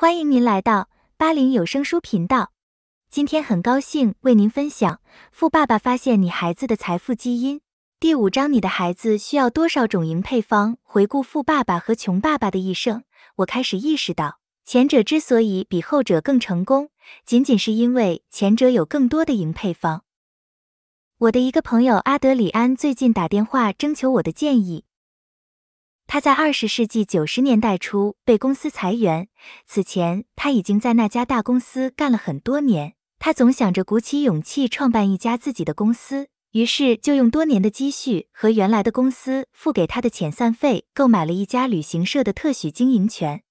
欢迎您来到八零有声书频道。今天很高兴为您分享《富爸爸发现你孩子的财富基因》第五章：你的孩子需要多少种赢配方？回顾富爸爸和穷爸爸的一生，我开始意识到，前者之所以比后者更成功，仅仅是因为前者有更多的赢配方。我的一个朋友阿德里安最近打电话征求我的建议。他在二十世纪九十年代初被公司裁员。此前，他已经在那家大公司干了很多年。他总想着鼓起勇气创办一家自己的公司，于是就用多年的积蓄和原来的公司付给他的遣散费，购买了一家旅行社的特许经营权。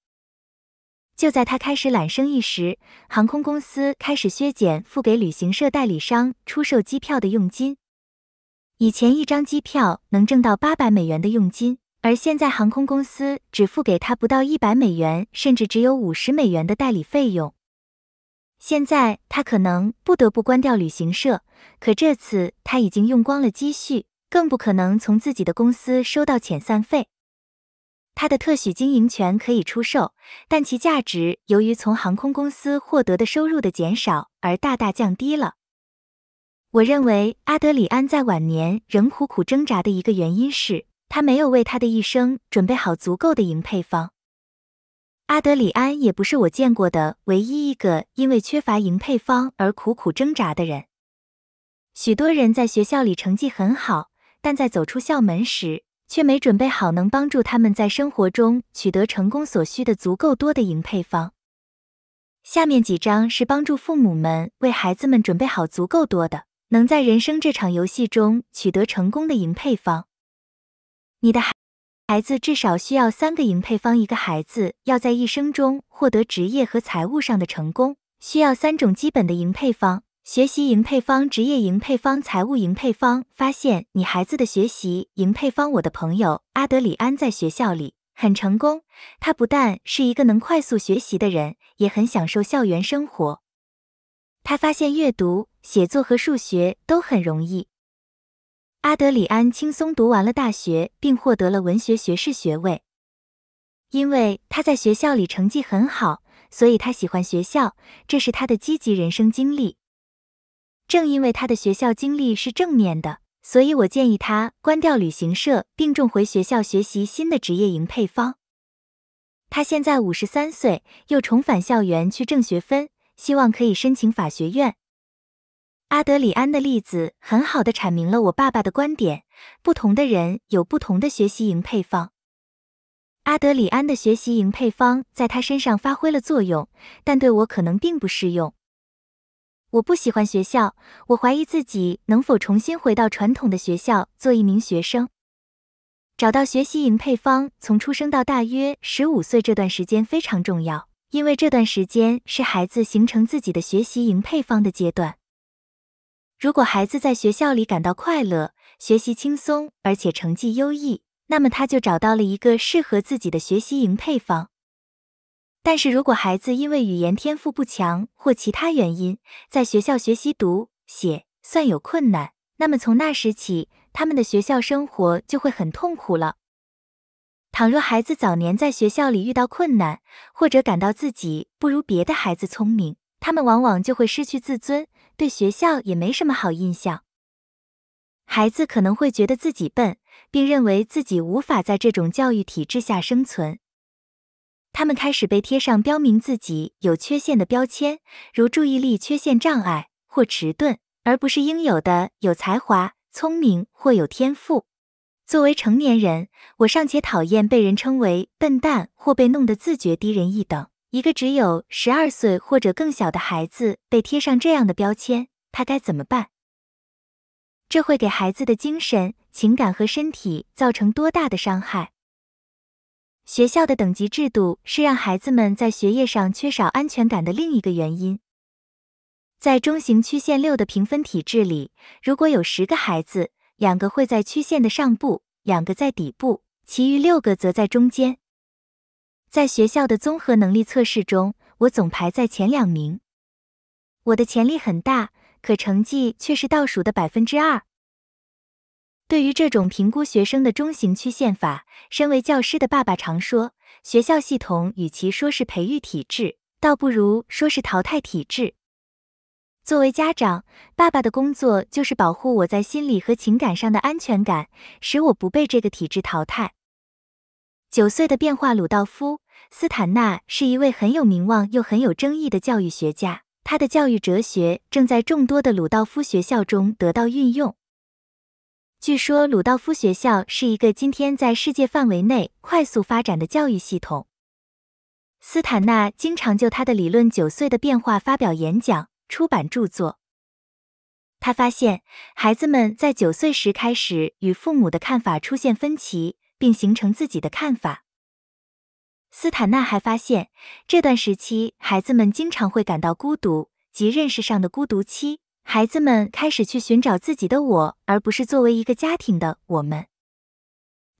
就在他开始揽生意时，航空公司开始削减付给旅行社代理商出售机票的佣金。以前，一张机票能挣到八百美元的佣金。而现在，航空公司只付给他不到一百美元，甚至只有五十美元的代理费用。现在他可能不得不关掉旅行社，可这次他已经用光了积蓄，更不可能从自己的公司收到遣散费。他的特许经营权可以出售，但其价值由于从航空公司获得的收入的减少而大大降低了。我认为阿德里安在晚年仍苦苦挣扎的一个原因是。他没有为他的一生准备好足够的赢配方。阿德里安也不是我见过的唯一一个因为缺乏赢配方而苦苦挣扎的人。许多人在学校里成绩很好，但在走出校门时，却没准备好能帮助他们在生活中取得成功所需的足够多的赢配方。下面几张是帮助父母们为孩子们准备好足够多的能在人生这场游戏中取得成功的赢配方。你的孩孩子至少需要三个赢配方。一个孩子要在一生中获得职业和财务上的成功，需要三种基本的赢配方。学习赢配方、职业赢配方、财务赢配方。发现你孩子的学习赢配方。我的朋友阿德里安在学校里很成功。他不但是一个能快速学习的人，也很享受校园生活。他发现阅读、写作和数学都很容易。阿德里安轻松读完了大学，并获得了文学学士学位。因为他在学校里成绩很好，所以他喜欢学校，这是他的积极人生经历。正因为他的学校经历是正面的，所以我建议他关掉旅行社，并重回学校学习新的职业营配方。他现在五十三岁，又重返校园去挣学分，希望可以申请法学院。阿德里安的例子很好的阐明了我爸爸的观点：不同的人有不同的学习营配方。阿德里安的学习营配方在他身上发挥了作用，但对我可能并不适用。我不喜欢学校，我怀疑自己能否重新回到传统的学校做一名学生。找到学习营配方从出生到大约十五岁这段时间非常重要，因为这段时间是孩子形成自己的学习营配方的阶段。如果孩子在学校里感到快乐，学习轻松，而且成绩优异，那么他就找到了一个适合自己的学习营配方。但是如果孩子因为语言天赋不强或其他原因，在学校学习读写算有困难，那么从那时起，他们的学校生活就会很痛苦了。倘若孩子早年在学校里遇到困难，或者感到自己不如别的孩子聪明，他们往往就会失去自尊，对学校也没什么好印象。孩子可能会觉得自己笨，并认为自己无法在这种教育体制下生存。他们开始被贴上标明自己有缺陷的标签，如注意力缺陷障碍或迟钝，而不是应有的有才华、聪明或有天赋。作为成年人，我尚且讨厌被人称为笨蛋或被弄得自觉低人一等。一个只有十二岁或者更小的孩子被贴上这样的标签，他该怎么办？这会给孩子的精神、情感和身体造成多大的伤害？学校的等级制度是让孩子们在学业上缺少安全感的另一个原因。在中型曲线六的评分体制里，如果有十个孩子，两个会在曲线的上部，两个在底部，其余六个则在中间。在学校的综合能力测试中，我总排在前两名。我的潜力很大，可成绩却是倒数的百分之二。对于这种评估学生的中型曲线法，身为教师的爸爸常说，学校系统与其说是培育体制，倒不如说是淘汰体制。作为家长，爸爸的工作就是保护我在心理和情感上的安全感，使我不被这个体制淘汰。九岁的变化。鲁道夫·斯坦纳是一位很有名望又很有争议的教育学家，他的教育哲学正在众多的鲁道夫学校中得到运用。据说鲁道夫学校是一个今天在世界范围内快速发展的教育系统。斯坦纳经常就他的理论“九岁的变化”发表演讲、出版著作。他发现，孩子们在九岁时开始与父母的看法出现分歧。并形成自己的看法。斯坦纳还发现，这段时期孩子们经常会感到孤独，即认识上的孤独期。孩子们开始去寻找自己的“我”，而不是作为一个家庭的“我们”。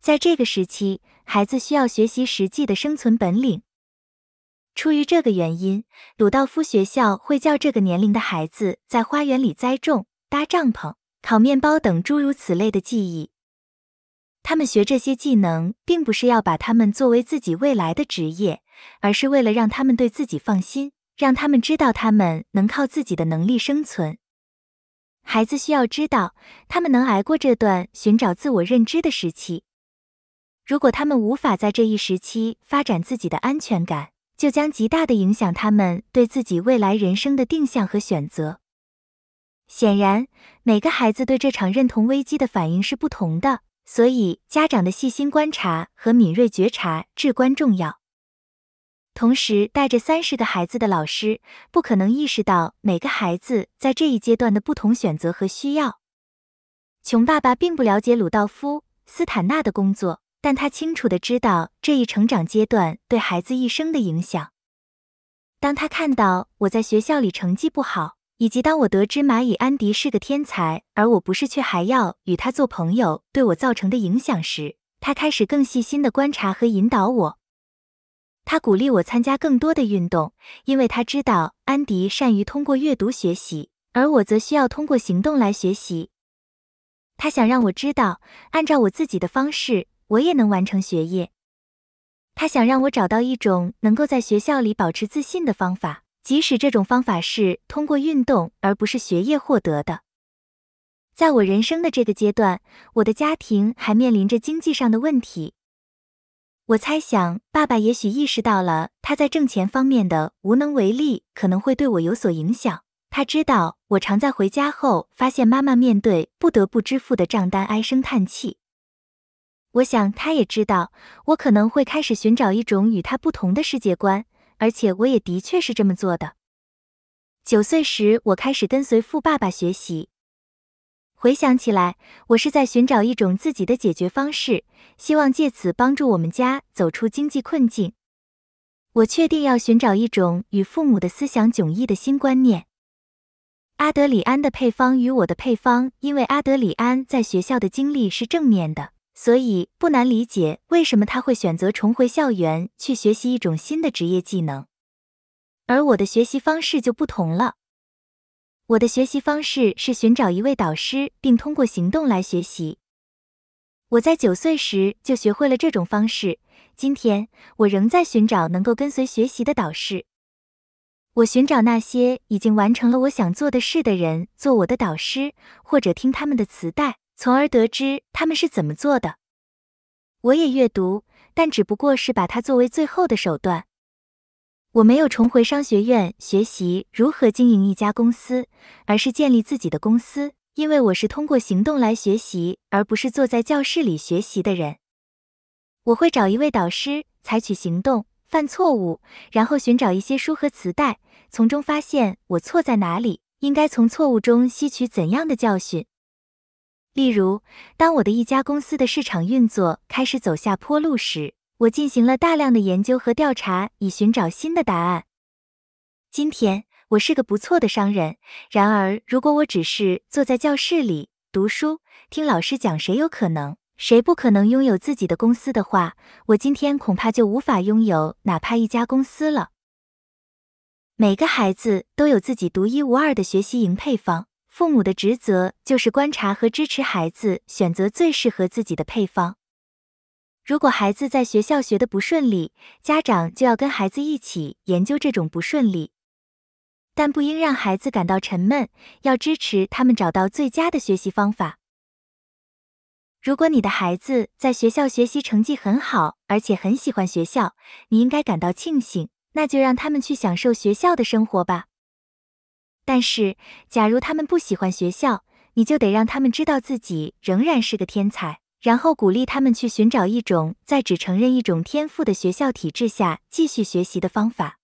在这个时期，孩子需要学习实际的生存本领。出于这个原因，鲁道夫学校会教这个年龄的孩子在花园里栽种、搭帐篷、烤面包等诸如此类的技艺。他们学这些技能，并不是要把他们作为自己未来的职业，而是为了让他们对自己放心，让他们知道他们能靠自己的能力生存。孩子需要知道，他们能挨过这段寻找自我认知的时期。如果他们无法在这一时期发展自己的安全感，就将极大的影响他们对自己未来人生的定向和选择。显然，每个孩子对这场认同危机的反应是不同的。所以，家长的细心观察和敏锐觉察至关重要。同时，带着三十个孩子的老师不可能意识到每个孩子在这一阶段的不同选择和需要。穷爸爸并不了解鲁道夫·斯坦纳的工作，但他清楚的知道这一成长阶段对孩子一生的影响。当他看到我在学校里成绩不好，以及当我得知蚂蚁安迪是个天才，而我不是，却还要与他做朋友，对我造成的影响时，他开始更细心的观察和引导我。他鼓励我参加更多的运动，因为他知道安迪善于通过阅读学习，而我则需要通过行动来学习。他想让我知道，按照我自己的方式，我也能完成学业。他想让我找到一种能够在学校里保持自信的方法。即使这种方法是通过运动而不是学业获得的，在我人生的这个阶段，我的家庭还面临着经济上的问题。我猜想，爸爸也许意识到了他在挣钱方面的无能为力可能会对我有所影响。他知道我常在回家后发现妈妈面对不得不支付的账单唉声叹气。我想，他也知道我可能会开始寻找一种与他不同的世界观。而且我也的确是这么做的。九岁时，我开始跟随富爸爸学习。回想起来，我是在寻找一种自己的解决方式，希望借此帮助我们家走出经济困境。我确定要寻找一种与父母的思想迥异的新观念。阿德里安的配方与我的配方，因为阿德里安在学校的经历是正面的。所以不难理解为什么他会选择重回校园去学习一种新的职业技能，而我的学习方式就不同了。我的学习方式是寻找一位导师，并通过行动来学习。我在九岁时就学会了这种方式，今天我仍在寻找能够跟随学习的导师。我寻找那些已经完成了我想做的事的人做我的导师，或者听他们的磁带。从而得知他们是怎么做的。我也阅读，但只不过是把它作为最后的手段。我没有重回商学院学习如何经营一家公司，而是建立自己的公司，因为我是通过行动来学习，而不是坐在教室里学习的人。我会找一位导师，采取行动，犯错误，然后寻找一些书和磁带，从中发现我错在哪里，应该从错误中吸取怎样的教训。例如，当我的一家公司的市场运作开始走下坡路时，我进行了大量的研究和调查，以寻找新的答案。今天，我是个不错的商人。然而，如果我只是坐在教室里读书，听老师讲，谁有可能，谁不可能拥有自己的公司的话，我今天恐怕就无法拥有哪怕一家公司了。每个孩子都有自己独一无二的学习营配方。父母的职责就是观察和支持孩子选择最适合自己的配方。如果孩子在学校学的不顺利，家长就要跟孩子一起研究这种不顺利，但不应让孩子感到沉闷，要支持他们找到最佳的学习方法。如果你的孩子在学校学习成绩很好，而且很喜欢学校，你应该感到庆幸，那就让他们去享受学校的生活吧。但是，假如他们不喜欢学校，你就得让他们知道自己仍然是个天才，然后鼓励他们去寻找一种在只承认一种天赋的学校体制下继续学习的方法。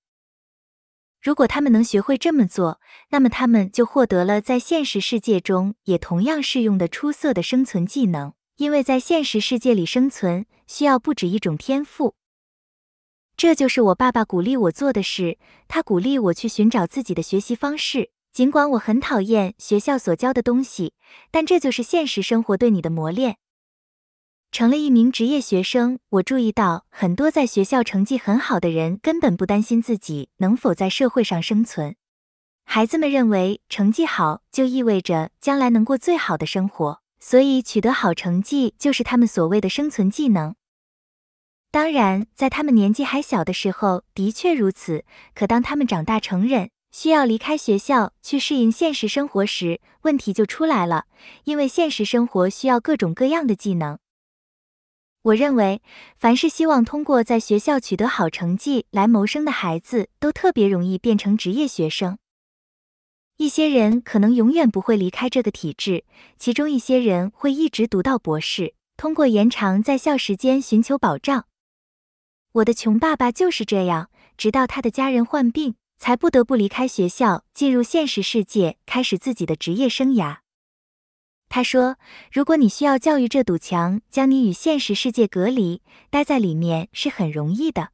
如果他们能学会这么做，那么他们就获得了在现实世界中也同样适用的出色的生存技能，因为在现实世界里生存需要不止一种天赋。这就是我爸爸鼓励我做的事，他鼓励我去寻找自己的学习方式。尽管我很讨厌学校所教的东西，但这就是现实生活对你的磨练。成了一名职业学生，我注意到很多在学校成绩很好的人根本不担心自己能否在社会上生存。孩子们认为成绩好就意味着将来能过最好的生活，所以取得好成绩就是他们所谓的生存技能。当然，在他们年纪还小的时候的确如此，可当他们长大成人，需要离开学校去适应现实生活时，问题就出来了。因为现实生活需要各种各样的技能。我认为，凡是希望通过在学校取得好成绩来谋生的孩子，都特别容易变成职业学生。一些人可能永远不会离开这个体制，其中一些人会一直读到博士，通过延长在校时间寻求保障。我的穷爸爸就是这样，直到他的家人患病。才不得不离开学校，进入现实世界，开始自己的职业生涯。他说：“如果你需要教育这堵墙将你与现实世界隔离，待在里面是很容易的。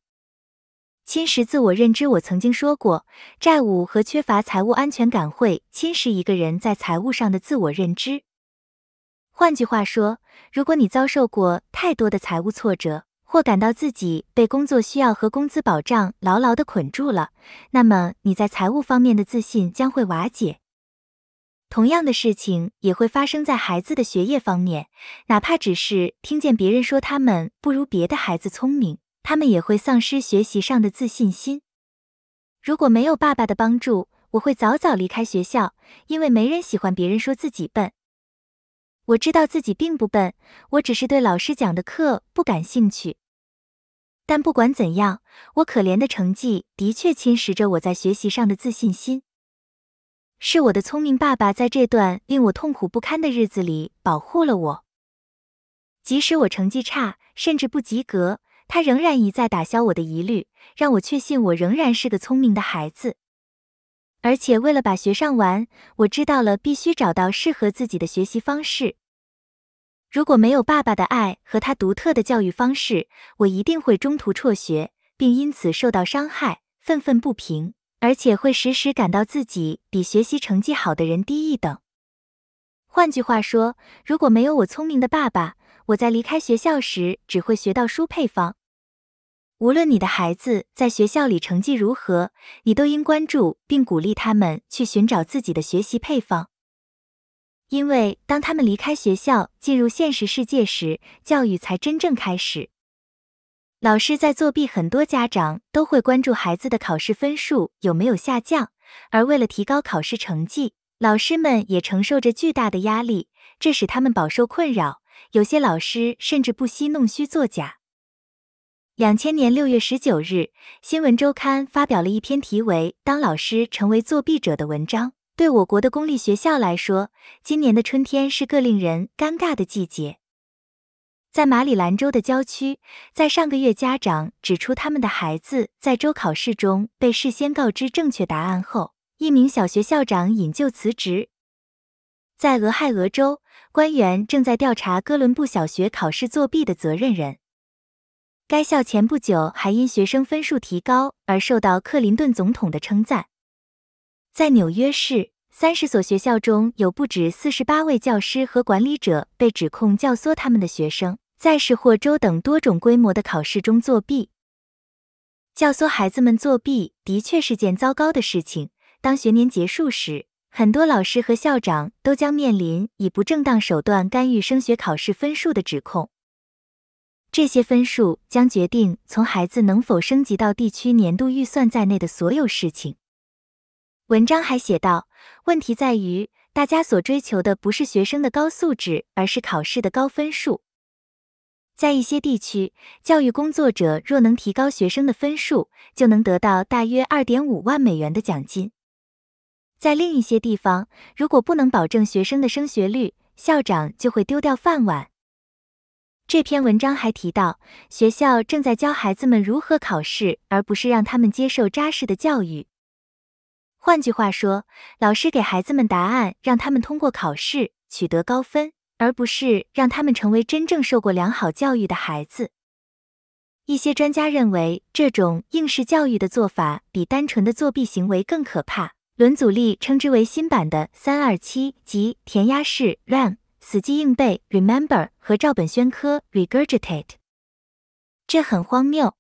侵蚀自我认知。我曾经说过，债务和缺乏财务安全感会侵蚀一个人在财务上的自我认知。换句话说，如果你遭受过太多的财务挫折。”或感到自己被工作需要和工资保障牢牢地捆住了，那么你在财务方面的自信将会瓦解。同样的事情也会发生在孩子的学业方面，哪怕只是听见别人说他们不如别的孩子聪明，他们也会丧失学习上的自信心。如果没有爸爸的帮助，我会早早离开学校，因为没人喜欢别人说自己笨。我知道自己并不笨，我只是对老师讲的课不感兴趣。但不管怎样，我可怜的成绩的确侵蚀着我在学习上的自信心。是我的聪明爸爸在这段令我痛苦不堪的日子里保护了我。即使我成绩差，甚至不及格，他仍然一再打消我的疑虑，让我确信我仍然是个聪明的孩子。而且为了把学上完，我知道了必须找到适合自己的学习方式。如果没有爸爸的爱和他独特的教育方式，我一定会中途辍学，并因此受到伤害，愤愤不平，而且会时时感到自己比学习成绩好的人低一等。换句话说，如果没有我聪明的爸爸，我在离开学校时只会学到书配方。无论你的孩子在学校里成绩如何，你都应关注并鼓励他们去寻找自己的学习配方。因为当他们离开学校进入现实世界时，教育才真正开始。老师在作弊，很多家长都会关注孩子的考试分数有没有下降，而为了提高考试成绩，老师们也承受着巨大的压力，这使他们饱受困扰。有些老师甚至不惜弄虚作假。两千年六月十九日，新闻周刊发表了一篇题为《当老师成为作弊者》的文章。对我国的公立学校来说，今年的春天是个令人尴尬的季节。在马里兰州的郊区，在上个月，家长指出他们的孩子在周考试中被事先告知正确答案后，一名小学校长引咎辞职。在俄亥俄州，官员正在调查哥伦布小学考试作弊的责任人。该校前不久还因学生分数提高而受到克林顿总统的称赞。在纽约市，三十所学校中有不止四十八位教师和管理者被指控教唆他们的学生在市或州等多种规模的考试中作弊。教唆孩子们作弊的确是件糟糕的事情。当学年结束时，很多老师和校长都将面临以不正当手段干预升学考试分数的指控。这些分数将决定从孩子能否升级到地区年度预算在内的所有事情。文章还写道：“问题在于，大家所追求的不是学生的高素质，而是考试的高分数。在一些地区，教育工作者若能提高学生的分数，就能得到大约二点五万美元的奖金。在另一些地方，如果不能保证学生的升学率，校长就会丢掉饭碗。”这篇文章还提到，学校正在教孩子们如何考试，而不是让他们接受扎实的教育。换句话说，老师给孩子们答案，让他们通过考试取得高分，而不是让他们成为真正受过良好教育的孩子。一些专家认为，这种应试教育的做法比单纯的作弊行为更可怕。伦祖利称之为“新版的三二七及填鸭式 RAM”。死记硬背 （remember） 和照本宣科 （regurgitate） 这很荒谬。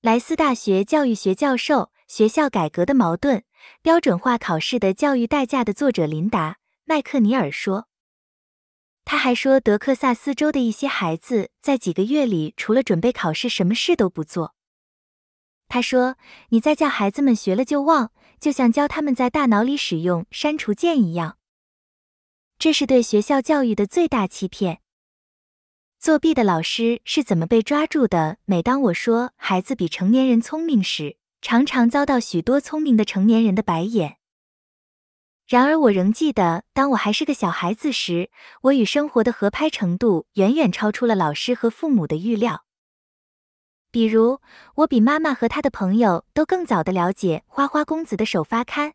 莱斯大学教育学教授、学校改革的矛盾、标准化考试的教育代价的作者琳达·麦克尼尔说。他还说，德克萨斯州的一些孩子在几个月里除了准备考试，什么事都不做。他说：“你在教孩子们学了就忘，就像教他们在大脑里使用删除键一样。”这是对学校教育的最大欺骗。作弊的老师是怎么被抓住的？每当我说孩子比成年人聪明时，常常遭到许多聪明的成年人的白眼。然而，我仍记得，当我还是个小孩子时，我与生活的合拍程度远远超出了老师和父母的预料。比如，我比妈妈和她的朋友都更早的了解《花花公子》的首发刊。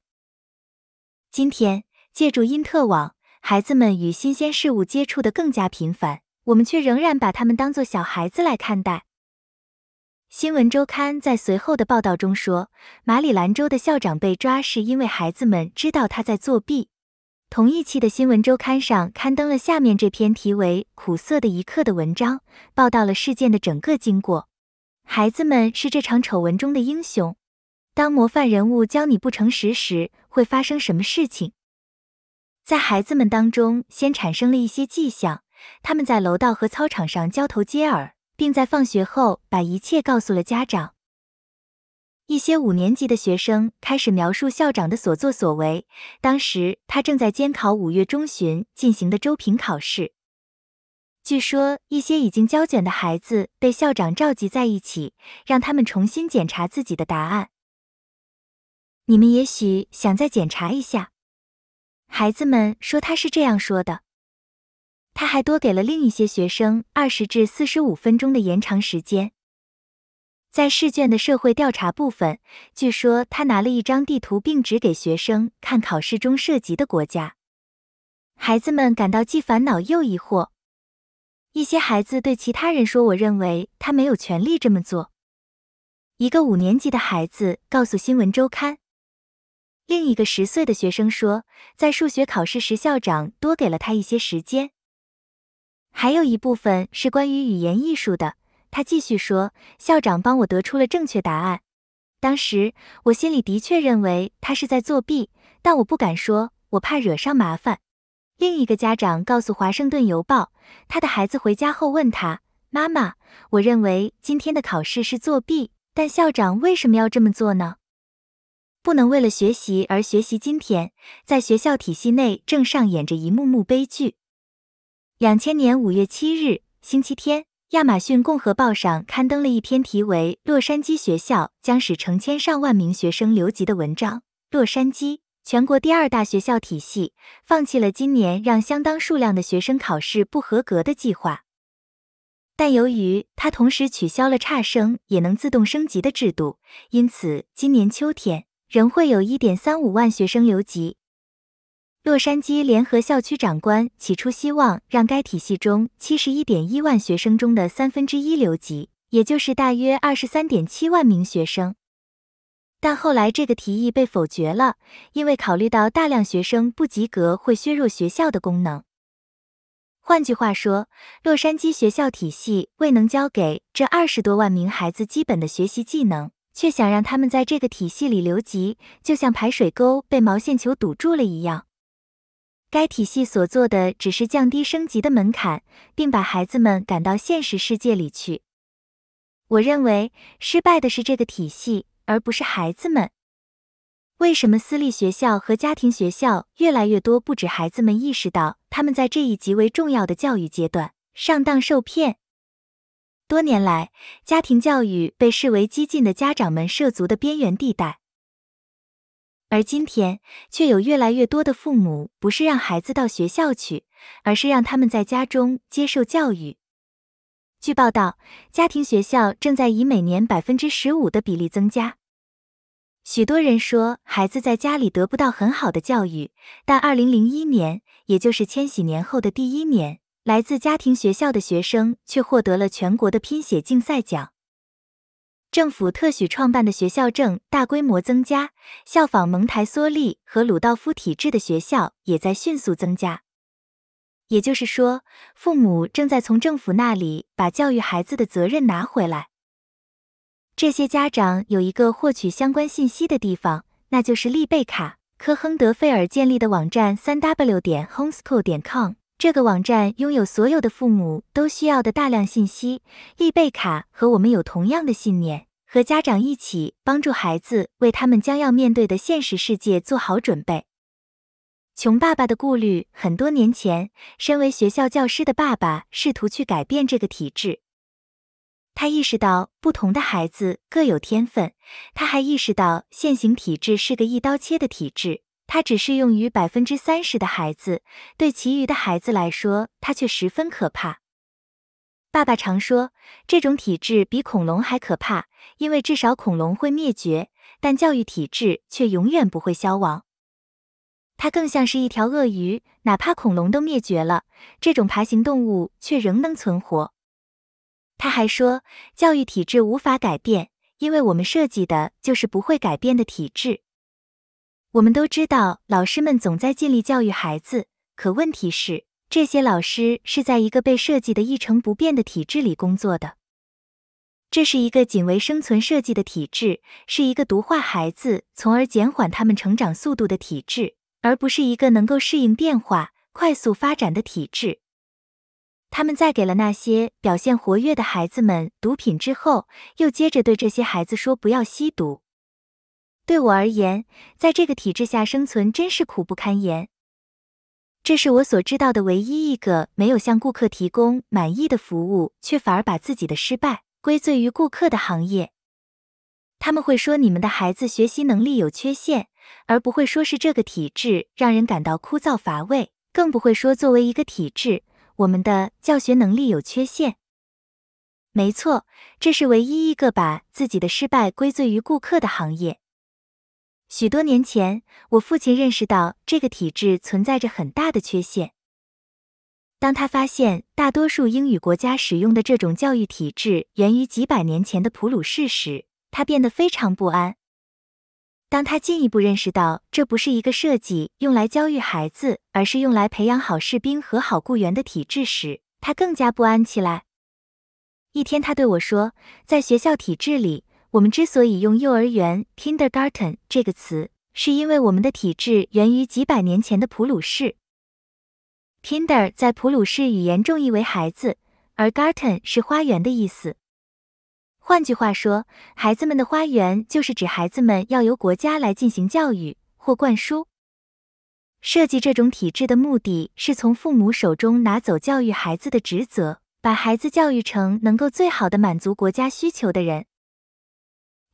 今天，借助因特网。孩子们与新鲜事物接触的更加频繁，我们却仍然把他们当作小孩子来看待。新闻周刊在随后的报道中说，马里兰州的校长被抓是因为孩子们知道他在作弊。同一期的新闻周刊上刊登了下面这篇题为《苦涩的一刻》的文章，报道了事件的整个经过。孩子们是这场丑闻中的英雄。当模范人物教你不诚实时，会发生什么事情？在孩子们当中，先产生了一些迹象。他们在楼道和操场上交头接耳，并在放学后把一切告诉了家长。一些五年级的学生开始描述校长的所作所为。当时，他正在监考五月中旬进行的周评考试。据说，一些已经交卷的孩子被校长召集在一起，让他们重新检查自己的答案。你们也许想再检查一下。孩子们说他是这样说的。他还多给了另一些学生二十至四十五分钟的延长时间。在试卷的社会调查部分，据说他拿了一张地图并指给学生看考试中涉及的国家。孩子们感到既烦恼又疑惑。一些孩子对其他人说：“我认为他没有权利这么做。”一个五年级的孩子告诉《新闻周刊》。另一个十岁的学生说，在数学考试时，校长多给了他一些时间。还有一部分是关于语言艺术的。他继续说，校长帮我得出了正确答案。当时我心里的确认为他是在作弊，但我不敢说，我怕惹上麻烦。另一个家长告诉《华盛顿邮报》，他的孩子回家后问他妈妈：“我认为今天的考试是作弊，但校长为什么要这么做呢？”不能为了学习而学习。今天，在学校体系内正上演着一幕幕悲剧。两千年五月七日，星期天，《亚马逊共和报》上刊登了一篇题为《洛杉矶学校将使成千上万名学生留级》的文章。洛杉矶全国第二大学校体系放弃了今年让相当数量的学生考试不合格的计划，但由于它同时取消了差生也能自动升级的制度，因此今年秋天。仍会有一点三五万学生留级。洛杉矶联合校区长官起初希望让该体系中七十一点一万学生中的三分之一留级，也就是大约二十三点七万名学生，但后来这个提议被否决了，因为考虑到大量学生不及格会削弱学校的功能。换句话说，洛杉矶学校体系未能教给这二十多万名孩子基本的学习技能。却想让他们在这个体系里留级，就像排水沟被毛线球堵住了一样。该体系所做的只是降低升级的门槛，并把孩子们赶到现实世界里去。我认为失败的是这个体系，而不是孩子们。为什么私立学校和家庭学校越来越多？不止孩子们意识到他们在这一极为重要的教育阶段上当受骗。多年来，家庭教育被视为激进的家长们涉足的边缘地带，而今天却有越来越多的父母不是让孩子到学校去，而是让他们在家中接受教育。据报道，家庭学校正在以每年百分之十五的比例增加。许多人说，孩子在家里得不到很好的教育，但二零零一年，也就是千禧年后的第一年。来自家庭学校的学生却获得了全国的拼写竞赛奖。政府特许创办的学校正大规模增加，效仿蒙台梭利和鲁道夫体制的学校也在迅速增加。也就是说，父母正在从政府那里把教育孩子的责任拿回来。这些家长有一个获取相关信息的地方，那就是丽贝卡·科亨德费尔建立的网站：三 w 点 homeschool 点 com。这个网站拥有所有的父母都需要的大量信息。丽贝卡和我们有同样的信念，和家长一起帮助孩子为他们将要面对的现实世界做好准备。穷爸爸的顾虑，很多年前，身为学校教师的爸爸试图去改变这个体制。他意识到不同的孩子各有天分，他还意识到现行体制是个一刀切的体制。它只适用于百分之三十的孩子，对其余的孩子来说，它却十分可怕。爸爸常说，这种体质比恐龙还可怕，因为至少恐龙会灭绝，但教育体制却永远不会消亡。它更像是一条鳄鱼，哪怕恐龙都灭绝了，这种爬行动物却仍能存活。他还说，教育体制无法改变，因为我们设计的就是不会改变的体制。我们都知道，老师们总在尽力教育孩子。可问题是，这些老师是在一个被设计的一成不变的体制里工作的。这是一个仅为生存设计的体制，是一个毒化孩子，从而减缓他们成长速度的体制，而不是一个能够适应变化、快速发展的体制。他们在给了那些表现活跃的孩子们毒品之后，又接着对这些孩子说：“不要吸毒。”对我而言，在这个体制下生存真是苦不堪言。这是我所知道的唯一一个没有向顾客提供满意的服务，却反而把自己的失败归罪于顾客的行业。他们会说你们的孩子学习能力有缺陷，而不会说是这个体制让人感到枯燥乏味，更不会说作为一个体制，我们的教学能力有缺陷。没错，这是唯一一个把自己的失败归罪于顾客的行业。许多年前，我父亲认识到这个体制存在着很大的缺陷。当他发现大多数英语国家使用的这种教育体制源于几百年前的普鲁士时，他变得非常不安。当他进一步认识到这不是一个设计用来教育孩子，而是用来培养好士兵和好雇员的体制时，他更加不安起来。一天，他对我说：“在学校体制里。”我们之所以用幼儿园 “kindergarten” 这个词，是因为我们的体制源于几百年前的普鲁士。kinder 在普鲁士语言中意为孩子，而 garden 是花园的意思。换句话说，孩子们的花园就是指孩子们要由国家来进行教育或灌输。设计这种体制的目的是从父母手中拿走教育孩子的职责，把孩子教育成能够最好的满足国家需求的人。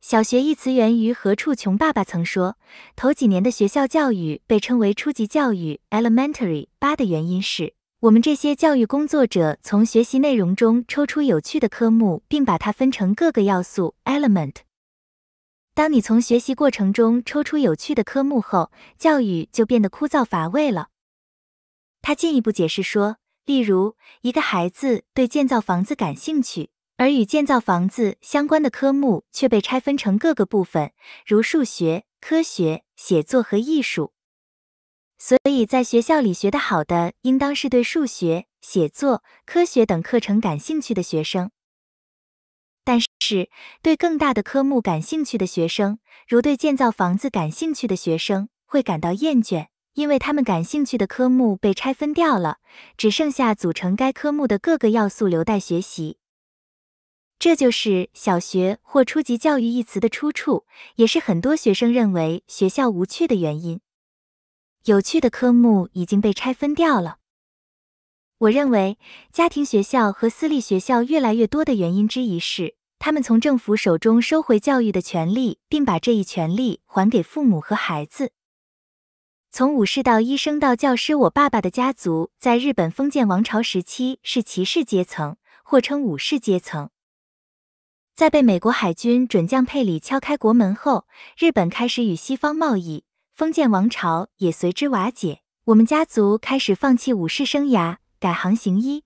“小学”一词源于何处？穷爸爸曾说，头几年的学校教育被称为初级教育 （elementary）。八的原因是我们这些教育工作者从学习内容中抽出有趣的科目，并把它分成各个要素 （element）。当你从学习过程中抽出有趣的科目后，教育就变得枯燥乏味了。他进一步解释说，例如，一个孩子对建造房子感兴趣。而与建造房子相关的科目却被拆分成各个部分，如数学、科学、写作和艺术。所以，在学校里学得好的，应当是对数学、写作、科学等课程感兴趣的学生。但是，对更大的科目感兴趣的学生，如对建造房子感兴趣的学生，会感到厌倦，因为他们感兴趣的科目被拆分掉了，只剩下组成该科目的各个要素留待学习。这就是小学或初级教育一词的出处，也是很多学生认为学校无趣的原因。有趣的科目已经被拆分掉了。我认为家庭学校和私立学校越来越多的原因之一是，他们从政府手中收回教育的权利，并把这一权利还给父母和孩子。从武士到医生到教师，我爸爸的家族在日本封建王朝时期是骑士阶层，或称武士阶层。在被美国海军准将佩里敲开国门后，日本开始与西方贸易，封建王朝也随之瓦解。我们家族开始放弃武士生涯，改行行医。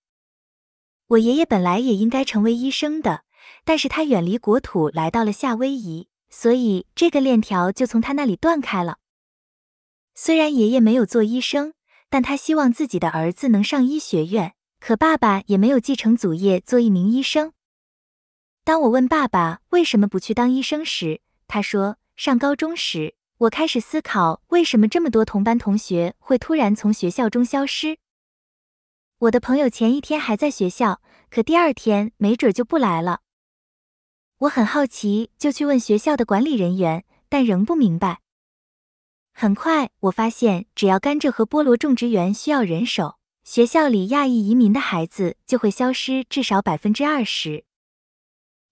我爷爷本来也应该成为医生的，但是他远离国土，来到了夏威夷，所以这个链条就从他那里断开了。虽然爷爷没有做医生，但他希望自己的儿子能上医学院。可爸爸也没有继承祖业，做一名医生。当我问爸爸为什么不去当医生时，他说：“上高中时，我开始思考为什么这么多同班同学会突然从学校中消失。我的朋友前一天还在学校，可第二天没准就不来了。我很好奇，就去问学校的管理人员，但仍不明白。很快我发现，只要甘蔗和菠萝种植园需要人手，学校里亚裔移民的孩子就会消失至少百分之二十。”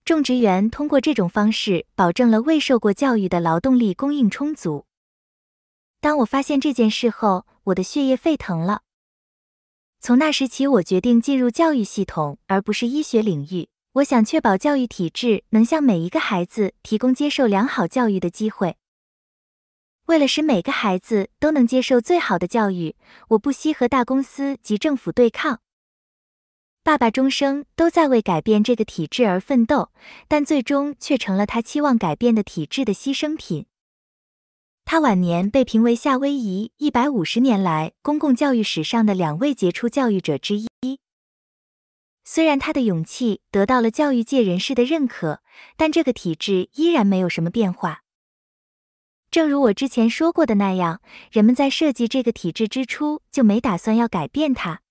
种植园通过这种方式保证了未受过教育的劳动力供应充足。当我发现这件事后，我的血液沸腾了。从那时起，我决定进入教育系统而不是医学领域。我想确保教育体制能向每一个孩子提供接受良好教育的机会。为了使每个孩子都能接受最好的教育，我不惜和大公司及政府对抗。爸爸终生都在为改变这个体制而奋斗，但最终却成了他期望改变的体制的牺牲品。他晚年被评为夏威夷一百五十年来公共教育史上的两位杰出教育者之一。虽然他的勇气得到了教育界人士的认可，但这个体制依然没有什么变化。正如我之前说过的那样，人们在设计这个体制之初就没打算要改变它。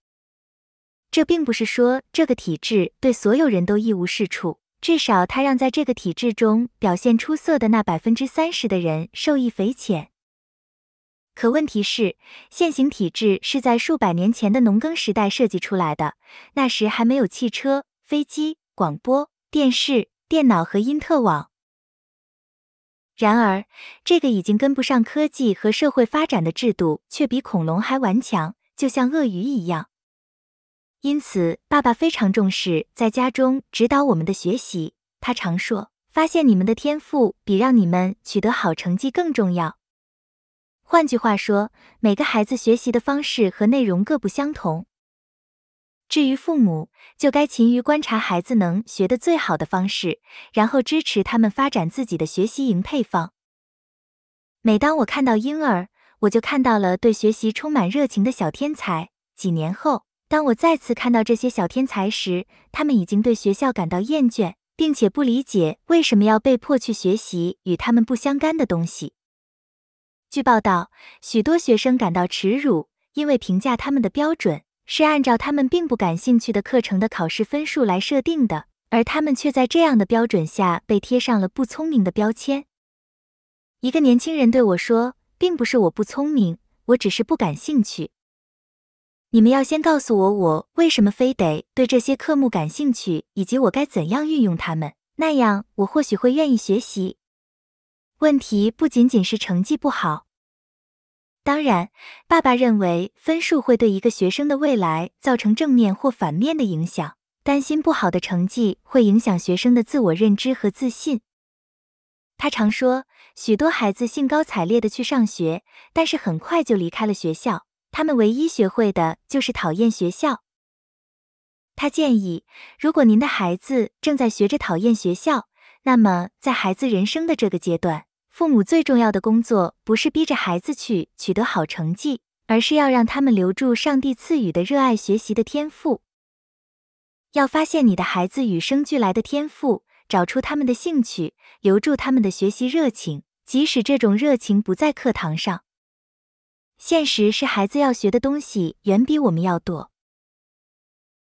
这并不是说这个体制对所有人都一无是处，至少它让在这个体制中表现出色的那百分之三十的人受益匪浅。可问题是，现行体制是在数百年前的农耕时代设计出来的，那时还没有汽车、飞机、广播、电视、电脑和因特网。然而，这个已经跟不上科技和社会发展的制度，却比恐龙还顽强，就像鳄鱼一样。因此，爸爸非常重视在家中指导我们的学习。他常说：“发现你们的天赋比让你们取得好成绩更重要。”换句话说，每个孩子学习的方式和内容各不相同。至于父母，就该勤于观察孩子能学得最好的方式，然后支持他们发展自己的学习营配方。每当我看到婴儿，我就看到了对学习充满热情的小天才。几年后，当我再次看到这些小天才时，他们已经对学校感到厌倦，并且不理解为什么要被迫去学习与他们不相干的东西。据报道，许多学生感到耻辱，因为评价他们的标准是按照他们并不感兴趣的课程的考试分数来设定的，而他们却在这样的标准下被贴上了不聪明的标签。一个年轻人对我说：“并不是我不聪明，我只是不感兴趣。”你们要先告诉我，我为什么非得对这些科目感兴趣，以及我该怎样运用它们，那样我或许会愿意学习。问题不仅仅是成绩不好，当然，爸爸认为分数会对一个学生的未来造成正面或反面的影响，担心不好的成绩会影响学生的自我认知和自信。他常说，许多孩子兴高采烈的去上学，但是很快就离开了学校。他们唯一学会的就是讨厌学校。他建议，如果您的孩子正在学着讨厌学校，那么在孩子人生的这个阶段，父母最重要的工作不是逼着孩子去取得好成绩，而是要让他们留住上帝赐予的热爱学习的天赋。要发现你的孩子与生俱来的天赋，找出他们的兴趣，留住他们的学习热情，即使这种热情不在课堂上。现实是，孩子要学的东西远比我们要多。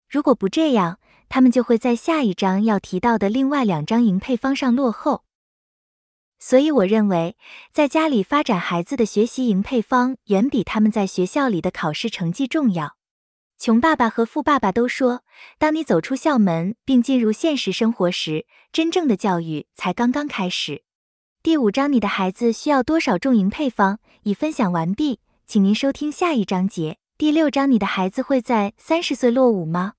如果不这样，他们就会在下一章要提到的另外两张营配方上落后。所以，我认为在家里发展孩子的学习营配方，远比他们在学校里的考试成绩重要。穷爸爸和富爸爸都说：“当你走出校门并进入现实生活时，真正的教育才刚刚开始。”第五章，你的孩子需要多少重营配方？已分享完毕。请您收听下一章节，第六章：你的孩子会在三十岁落伍吗？